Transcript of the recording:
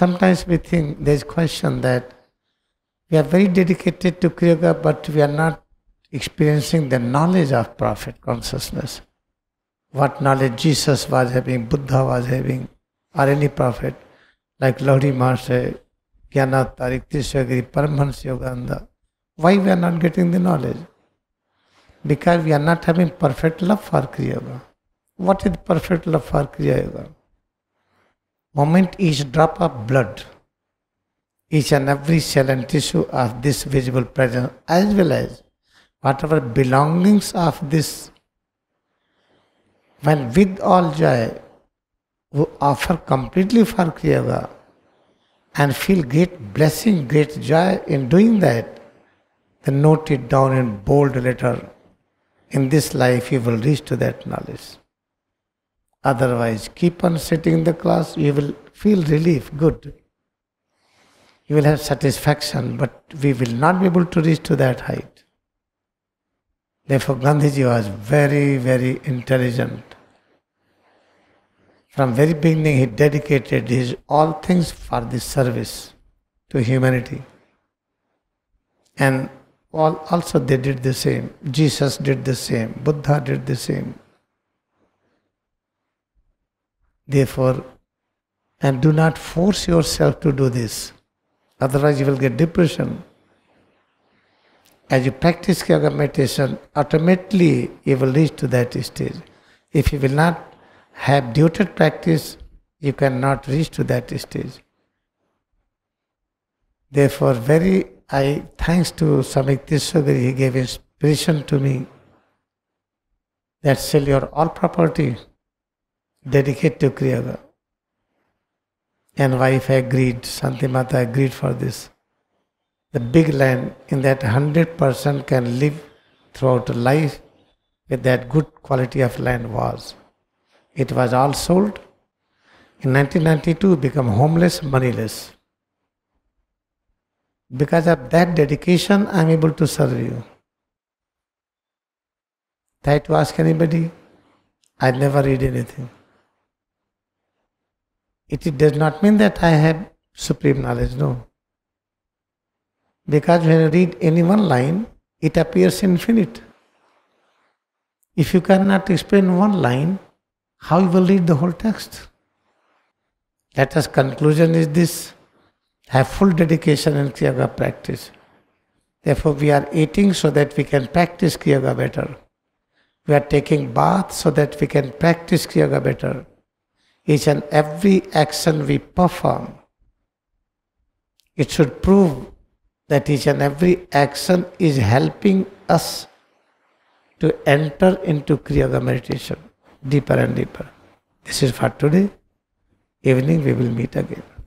sometimes we think there's question that we are very dedicated to Kriyoga, but we are not experiencing the knowledge of Prophet consciousness. What knowledge Jesus was having, Buddha was having, or any prophet, like Lord Maharshi, Gyanatari, Tarik, Tishagiri, Paramahansa Yogananda. Why we are not getting the knowledge? Because we are not having perfect love for Kriya Yoga. What is perfect love for Kriya Yoga? moment each drop of blood, each and every cell and tissue of this visible presence, as well as whatever belongings of this, when with all joy we offer completely for Kriyaga and feel great blessing, great joy in doing that, then note it down in bold letter. In this life, you will reach to that knowledge. Otherwise, keep on sitting in the class, you will feel relief, good. You will have satisfaction, but we will not be able to reach to that height. Therefore, Gandhiji was very, very intelligent. From very beginning, he dedicated his all things for this service to humanity. And all, also they did the same. Jesus did the same. Buddha did the same. Therefore, and do not force yourself to do this. Otherwise, you will get depression. As you practice yoga meditation, ultimately you will reach to that stage. If you will not have devoted practice, you cannot reach to that stage. Therefore, very I thanks to Samiktishwari, he gave inspiration to me that sell your all property dedicate to Kriya, And wife agreed, Santimata Mata agreed for this. The big land in that 100% can live throughout life with that good quality of land was. It was all sold. In 1992, become homeless, moneyless. Because of that dedication, I am able to serve you. Try to ask anybody. I never read anything. It, does not mean that I have supreme knowledge, no. Because when I read any one line, it appears infinite. If you cannot explain one line, how you will read the whole text? Let us conclusion is this have full dedication in Yoga practice. Therefore, we are eating so that we can practice Yoga better. We are taking bath so that we can practice Yoga better each and every action we perform, it should prove that each and every action is helping us to enter into yoga meditation deeper and deeper. This is for today. Evening we will meet again.